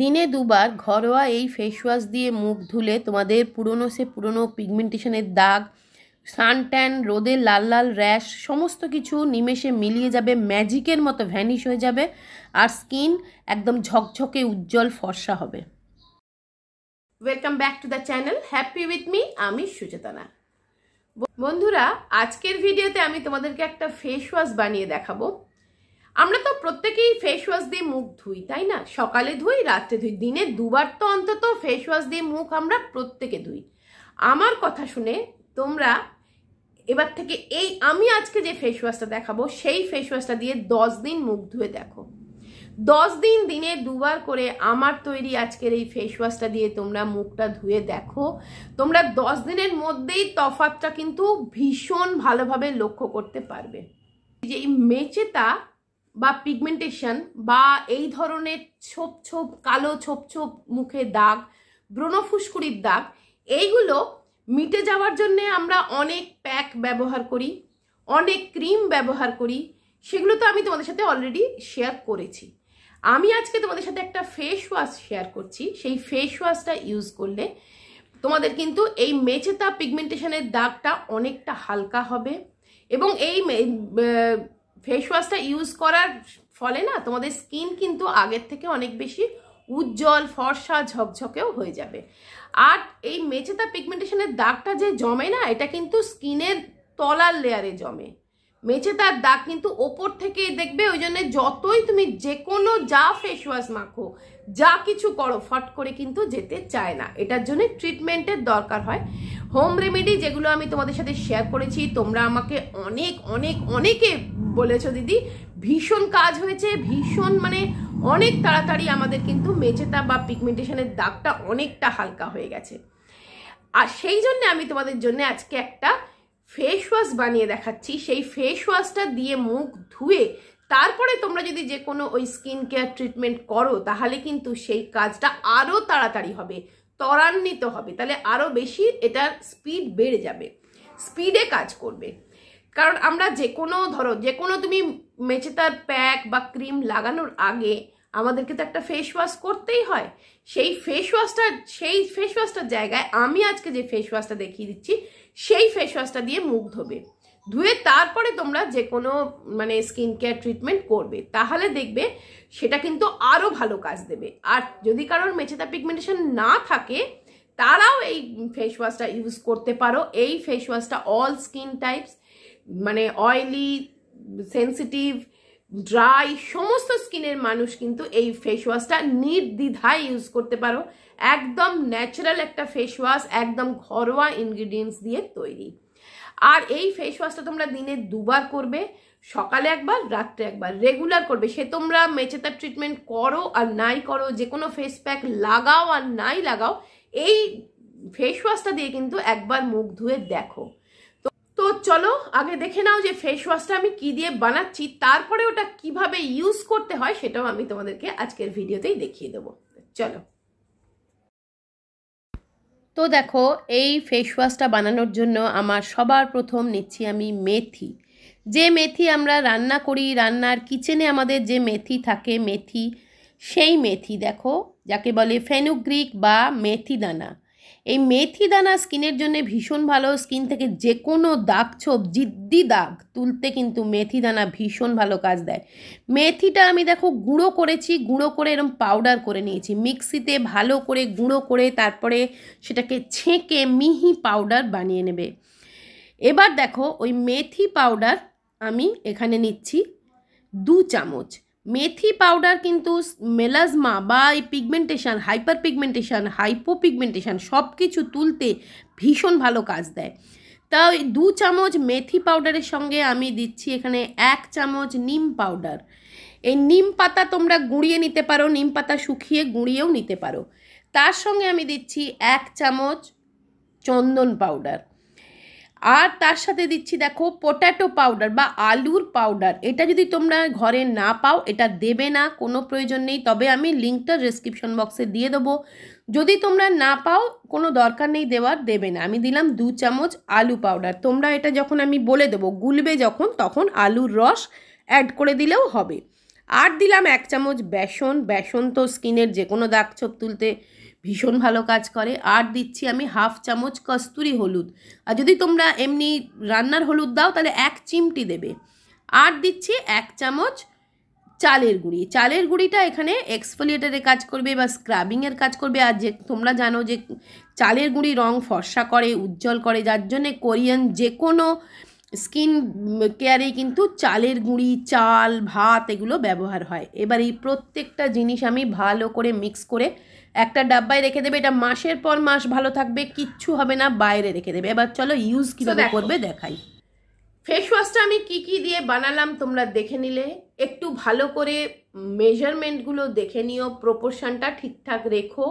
দিনে দুবার ঘরোয়া এই ফেসওয়াশ দিয়ে মুখ ধুলে তোমাদের পুরনো সে পুরনো পিগমেন্টেশনের দাগ সানট্যান রোদে লাল লাল র্যাশ সমস্ত কিছু নিমেষে মিলিয়ে যাবে ম্যাজিকের মতো ভ্যানিশ হয়ে যাবে আর স্কিন একদম ঝকঝকে উজ্জ্বল ফর্সা হবে welcome back to the channel happy with me আমি সুচেতনা বন্ধুরা আজকের ভিডিওতে আমি তোমাদেরকে একটা ফেস ওয়াশ বানিয়ে দেখাবো আমরা তো প্রত্যেকেই ফেস ওয়াশ দিয়ে মুখ ধুই তাই না সকালে ধুই রাত্রে ধুই দিনে দুবার তো অন্তত ফেস ওয়াশ দিয়ে মুখ আমরা প্রত্যেকে ধুই আমার কথা শুনে তোমরা এবার থেকে এই আমি আজকে যে ফেস ওয়াশটা দেখাবো সেই ফেস ওয়াশটা দিয়ে দশ দিন মুখ ধুয়ে দেখো দশ দিন দিনে দুবার করে আমার তৈরি আজকের এই ফেস ওয়াশটা দিয়ে তোমরা মুখটা ধুয়ে দেখো তোমরা দশ দিনের মধ্যেই তফাতটা কিন্তু ভীষণ ভালোভাবে লক্ষ্য করতে পারবে যে এই মেচেতা বা পিগমেন্টেশন বা এই ধরনের ছোপ ছোপ কালো ছোপ ছোপ মুখে দাগ ব্রণ ফুসকুড়ির দাগ এইগুলো মিটে যাওয়ার জন্যে আমরা অনেক প্যাক ব্যবহার করি অনেক ক্রিম ব্যবহার করি সেগুলো তো আমি তোমাদের সাথে অলরেডি শেয়ার করেছি আমি আজকে তোমাদের সাথে একটা ফেস ওয়াশ শেয়ার করছি সেই ফেস ওয়াশটা ইউজ করলে তোমাদের কিন্তু এই মেচেতা পিগমেন্টেশনের দাগটা অনেকটা হালকা হবে এবং এই ফেস ওয়াশটা ইউজ করার ফলে না তোমাদের স্কিন কিন্তু আগের থেকে অনেক বেশি উজ্জ্বল ফর্সা ঝকঝকেও হয়ে যাবে আর এই মেচেতা পিগমেন্টেশনের দাগটা যে জমে না এটা কিন্তু স্কিনের তলার লেয়ারে জমে মেচেতার দাগ কিন্তু ওপর থেকে দেখবে ওই জন্য যতই তুমি যে কোনো যা ফেস ওয়াশ মাখো যা কিছু করো ফট করে কিন্তু যেতে চায় না এটার জন্য ট্রিটমেন্টের দরকার হয় হোম রেমেডি যেগুলো আমি তোমাদের সাথে শেয়ার করেছি তোমরা আমাকে অনেক অনেক অনেকে বলেছো দিদি ভীষণ কাজ হয়েছে ভীষণ মানে অনেক তাড়াতাড়ি আমাদের কিন্তু মেচেতা বা পিগমেন্টেশনের দাগটা অনেকটা হালকা হয়ে গেছে আর সেই জন্য আমি তোমাদের জন্য আজকে একটা ফেস ওয়াশ বানিয়ে দেখাচ্ছি সেই ফেস ওয়াশটা দিয়ে মুখ ধুয়ে তারপরে তোমরা যদি যে কোনো ওই স্কিন কেয়ার ট্রিটমেন্ট করো তাহলে কিন্তু সেই কাজটা আরও তাড়াতাড়ি হবে ত্বরান্বিত হবে তাহলে আরও বেশি এটার স্পিড বেড়ে যাবে স্পিডে কাজ করবে কারণ আমরা যে কোনো ধরো যে কোনো তুমি মেচেতার প্যাক বা ক্রিম লাগানোর আগে আমাদেরকে তো একটা ফেস ওয়াশ করতেই হয় সেই ফেস ওয়াশটা সেই ফেস ওয়াশটার জায়গায় আমি আজকে যে ফেস ওয়াশটা দেখিয়ে দিচ্ছি সেই ফেস ওয়াশটা দিয়ে মুখ ধোবে ধুয়ে তারপরে তোমরা যে কোনো মানে স্কিন কেয়ার ট্রিটমেন্ট করবে তাহলে দেখবে সেটা কিন্তু আরও ভালো কাজ দেবে আর যদি কারোর মেচেতা পিগমেন্টেশন না থাকে তারাও এই ফেস ওয়াশটা ইউজ করতে পারো এই ফেস ওয়াশটা অল স্কিন টাইপস মানে অয়েলি সেন্সিটিভ ড্রাই সমস্ত স্কিনের মানুষ কিন্তু এই ফেস ওয়াশটা নির্দ্বিধায় ইউজ করতে পারো একদম ন্যাচারাল একটা ফেস ওয়াশ একদম ঘরোয়া ইনগ্রিডিয়েন্টস দিয়ে তৈরি আর এই ফেস ওয়াশটা তোমরা দিনে দুবার করবে সকালে একবার রাত্রে একবার রেগুলার করবে সে তোমরা মেচেতার ট্রিটমেন্ট করো আর নাই করো যে কোনো ফেস প্যাক লাগাও আর নাই লাগাও এই ফেস ওয়াশটা দিয়ে কিন্তু একবার মুখ ধুয়ে দেখো তো চলো আগে দেখে নাও যে ফেস ওয়াশটা আমি কি দিয়ে বানাচ্ছি তারপরে ওটা কিভাবে ইউজ করতে হয় সেটাও আমি তোমাদেরকে আজকের ভিডিওতেই দেখিয়ে দেবো চলো তো দেখো এই ফেস ওয়াশটা বানানোর জন্য আমার সবার প্রথম নিচ্ছি আমি মেথি যে মেথি আমরা রান্না করি রান্নার কিচেনে আমাদের যে মেথি থাকে মেথি সেই মেথি দেখো যাকে বলে ফেনুগ্রিক বা মেথি দানা এই মেথি দানা স্কিনের জন্য ভীষণ ভালো স্কিন থেকে যে কোনো দাগ ছোপ জিদ্দি দাগ তুলতে কিন্তু মেথি দানা ভীষণ ভালো কাজ দেয় মেথিটা আমি দেখো গুঁড়ো করেছি গুঁড়ো করে এরম পাউডার করে নিয়েছি মিক্সিতে ভালো করে গুঁড়ো করে তারপরে সেটাকে ছেঁকে মিহি পাউডার বানিয়ে নেবে এবার দেখো ওই মেথি পাউডার আমি এখানে নিচ্ছি দু চামচ মেথি পাউডার কিন্তু মেলাজমা বা এই পিগমেন্টেশান হাইপার পিগমেন্টেশান হাইপো পিগমেন্টেশান সব কিছু তুলতে ভীষণ ভালো কাজ দেয় তা ওই দু চামচ মেথি পাউডারের সঙ্গে আমি দিচ্ছি এখানে এক চামচ নিম পাউডার এই নিম পাতা তোমরা গুঁড়িয়ে নিতে পারো নিম পাতা শুকিয়ে গুঁড়িয়েও নিতে পারো তার সঙ্গে আমি দিচ্ছি এক চামচ চন্দন পাউডার আর তার সাথে দিচ্ছি দেখো পটাটো পাউডার বা আলুর পাউডার এটা যদি তোমরা ঘরে না পাও এটা দেবে না কোনো প্রয়োজন নেই তবে আমি লিঙ্কটা ডিসক্রিপশন বক্সে দিয়ে দেবো যদি তোমরা না পাও কোনো দরকার নেই দেওয়ার দেবে না আমি দিলাম দু চামচ আলু পাউডার তোমরা এটা যখন আমি বলে দেবো গুলবে যখন তখন আলুর রস অ্যাড করে দিলেও হবে আর দিলাম এক চামচ বেসন বেসন তো স্কিনের যে কোনো দাগ ছোপ তুলতে ভীষণ ভালো কাজ করে আর দিচ্ছি আমি হাফ চামচ কস্তুরি হলুদ আর যদি তোমরা এমনি রান্নার হলুদ দাও তাহলে এক চিমটি দেবে আর দিচ্ছি এক চামচ চালের গুঁড়ি চালের গুঁড়িটা এখানে এক্সফোলিয়েটারে কাজ করবে বা স্ক্রাবিংয়ের কাজ করবে আর যে তোমরা জানো যে চালের গুঁড়ি রং ফর্সা করে উজ্জ্বল করে যার জন্যে কোরিয়ান যে কোনো স্কিন কেয়ারে কিন্তু চালের গুঁড়ি চাল ভাত এগুলো ব্যবহার হয় এবার এই প্রত্যেকটা জিনিস আমি ভালো করে মিক্স করে একটা ডাব্বায় রেখে দেবে এটা মাসের পর মাস ভালো থাকবে কিচ্ছু হবে না বাইরে রেখে দেবে এবার চলো ইউজ কীভাবে করবে দেখাই ফেস ওয়াশটা আমি কি কি দিয়ে বানালাম তোমরা দেখে নিলে একটু ভালো করে মেজারমেন্টগুলো দেখে নিও প্রপোর্শনটা ঠিকঠাক রেখো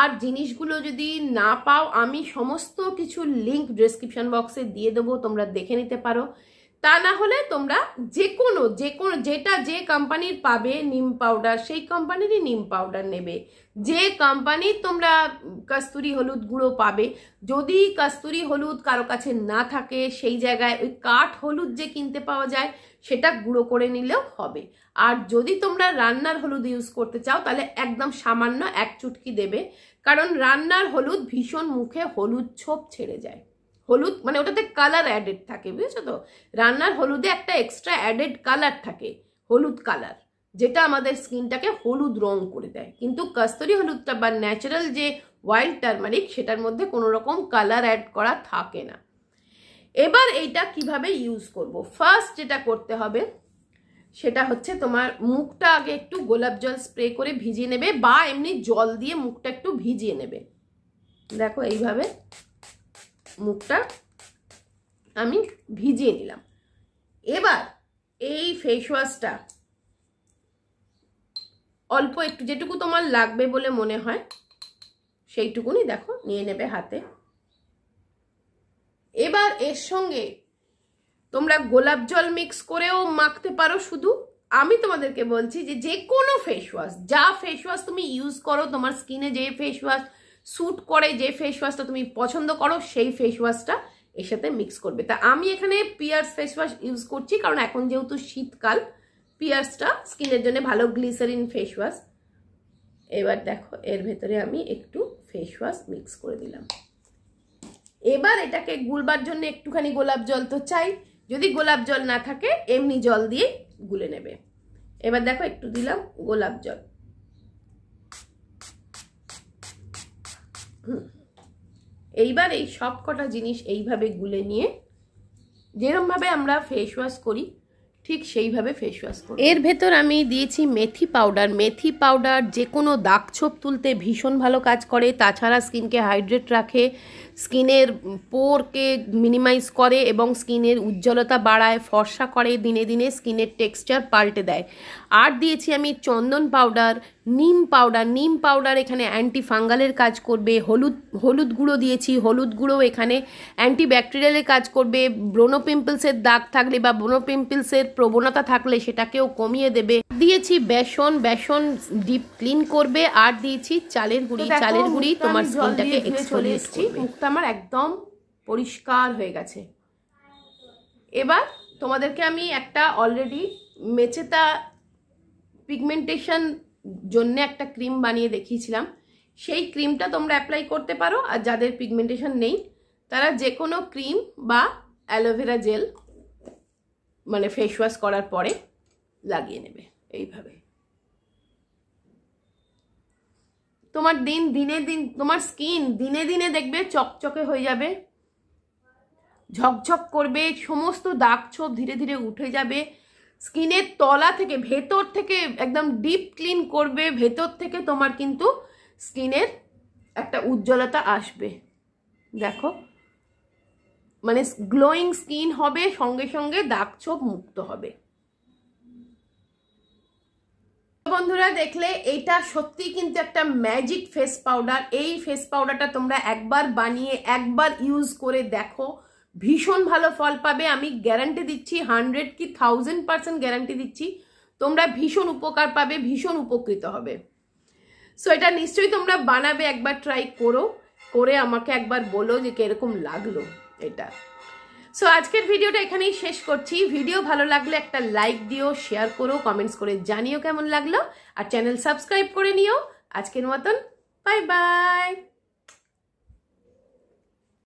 আর জিনিসগুলো যদি না পাও আমি সমস্ত কিছু লিংক ডিসক্রিপশান বক্সে দিয়ে দেবো তোমরা দেখে নিতে পারো তা না হলে তোমরা যে কোনো যে কোনো যেটা যে কোম্পানির পাবে নিম পাউডার সেই কোম্পানিরই নিম পাউডার নেবে যে কোম্পানি তোমরা কস্তুরি হলুদ গুঁড়ো পাবে যদি কস্তুরি হলুদ কারো কাছে না থাকে সেই জায়গায় ওই কাঠ হলুদ যে কিনতে পাওয়া যায় সেটা গুঁড়ো করে নিলেও হবে আর যদি তোমরা রান্নার হলুদ ইউজ করতে চাও তাহলে একদম সামান্য এক চুটকি দেবে কারণ রান্নার হলুদ ভীষণ মুখে হলুদ ছোপ ছেড়ে যায় হলুদ মানে ওটাতে কালার অ্যাডেড থাকে বুঝেছো তো রান্নার হলুদে একটা এক্সট্রা অ্যাডেড কালার থাকে হলুদ কালার যেটা আমাদের স্কিনটাকে হলুদ রং করে দেয় কিন্তু কাস্তরি হলুদটা বা ন্যাচারাল যে ওয়াইল্ড টার্মারিক সেটার মধ্যে কোনো রকম কালার অ্যাড করা থাকে না এবার এইটা কিভাবে ইউজ করব ফার্স্ট যেটা করতে হবে সেটা হচ্ছে তোমার মুখটা আগে একটু গোলাপ জল স্প্রে করে ভিজিয়ে নেবে বা এমনি জল দিয়ে মুখটা একটু ভিজিয়ে নেবে দেখো এইভাবে মুখটা আমি ভিজিয়ে নিলাম এবার এই ফেস ওয়াশটা অল্প একটু যেটুকু তোমার লাগবে বলে মনে হয় সেইটুকুনি দেখো নিয়ে নেবে হাতে এবার এর সঙ্গে তোমরা গোলাপ জল মিক্স করেও মাখতে পারো শুধু আমি তোমাদেরকে বলছি যে যে কোনো ফেস ওয়াশ যা ফেস ওয়াশ তুমি ইউজ করো তোমার স্কিনে যে ফেস ওয়াশ স্যুট করে যে ফেস ওয়াশটা তুমি পছন্দ করো সেই ফেস ওয়াশটা এর সাথে মিক্স করবে তা আমি এখানে পিয়ার্স ফেস ওয়াশ ইউজ করছি কারণ এখন যেহেতু শীতকাল পিয়ার্সটা স্কিনের জন্য ভালো গ্লিসারিন ফেস ওয়াশ এবার দেখো এর ভেতরে আমি একটু ফেস ওয়াশ মিক্স করে দিলাম এবার এটাকে গুলবার জন্য একটুখানি গোলাপ জল তো চাই যদি গোলাপ জল না থাকে এমনি জল দিয়ে গুলে নেবে এবার দেখো একটু দিলাম গোলাপ জল এইবার এই সব কটা জিনিস এইভাবে গুলে নিয়ে যেরমভাবে আমরা ফেস ওয়াশ করি ঠিক সেইভাবে ফেস ওয়াশ করব এর ভেতর আমি দিয়েছি মেথি পাউডার মেথি পাউডার যে কোনো দাগ ছোপ তুলতে ভীষণ ভালো কাজ করে তাছাড়া স্কিনকে হাইড্রেট রাখে স্কিনের পোরকে মিনিমাইজ করে এবং স্কিনের উজ্জ্বলতা বাড়ায় ফর্সা করে দিনে দিনে স্কিনের টেক্সচার পাল্টে দেয় আর দিয়েছি আমি চন্দন পাউডার নিম পাউডার নিম পাউডার এখানে অ্যান্টি ফাঙ্গালের কাজ করবে হলুদ হলুদ গুঁড়ো দিয়েছি হলুদ গুঁড়ো এখানে অ্যান্টি ব্যাকটেরিয়ালের কাজ করবে ব্রোনো পিম্পলসের দাগ থাকলে বা ব্রোনো পিম্পলসের প্রবণতা থাকলে সেটাকেও কমিয়ে দেবে দিয়েছি বেসন বেসন ডিপ ক্লিন করবে আর দিয়েছি চালের গুঁড়ি চালের গুঁড়ি তোমার স্কিনটাকে এক্সফোলিয়েট করবে মুখটা আমার একদম পরিষ্কার হয়ে গেছে এবার তোমাদেরকে আমি একটা অলরেডি মেচেতা পিগমেন্টেশন জন্য একটা ক্রিম বানিয়ে দেখিয়েছিলাম সেই ক্রিমটা তোমরা অ্যাপ্লাই করতে পারো আর যাদের পিগমেন্টেশন নেই তারা যে কোনো ক্রিম বা অ্যালোভেরা জেল মানে ফেস ওয়াশ করার পরে লাগিয়ে নেবে এইভাবে তোমার দিন দিনে দিন তোমার স্কিন দিনে দিনে দেখবে চকচকে হয়ে যাবে ঝকঝক করবে সমস্ত দাগ ছোপ ধীরে ধীরে উঠে যাবে স্কিনের তলা থেকে ভেতর থেকে একদম ডিপ ক্লিন করবে ভেতর থেকে তোমার কিন্তু স্কিনের একটা উজ্জ্বলতা আসবে দেখো মানে গ্লোয়িং স্কিন হবে সঙ্গে সঙ্গে দাগ ছোপ মুক্ত হবে বন্ধুরা দেখলে এটা সত্যি কিন্তু একটা ম্যাজিক ফেস পাউডার এই ফেস পাউডারটা তোমরা একবার বানিয়ে একবার ইউজ করে দেখো ভীষণ ভালো ফল পাবে আমি গ্যারান্টি দিচ্ছি হান্ড্রেড কি থাউজেন্ড পার্সেন্ট গ্যারান্টি দিচ্ছি তোমরা ভীষণ উপকার পাবে ভীষণ উপকৃত হবে সো এটা নিশ্চয়ই তোমরা বানাবে একবার ট্রাই করো করে আমাকে একবার বলো যে কিরকম লাগলো এটা সো আজকের ভিডিওটা এখানেই শেষ করছি ভিডিও ভালো লাগলে একটা লাইক দিও শেয়ার করো কমেন্টস করে জানিও কেমন লাগলো আর চ্যানেল সাবস্ক্রাইব করে নিও আজকের মতন বাই বাই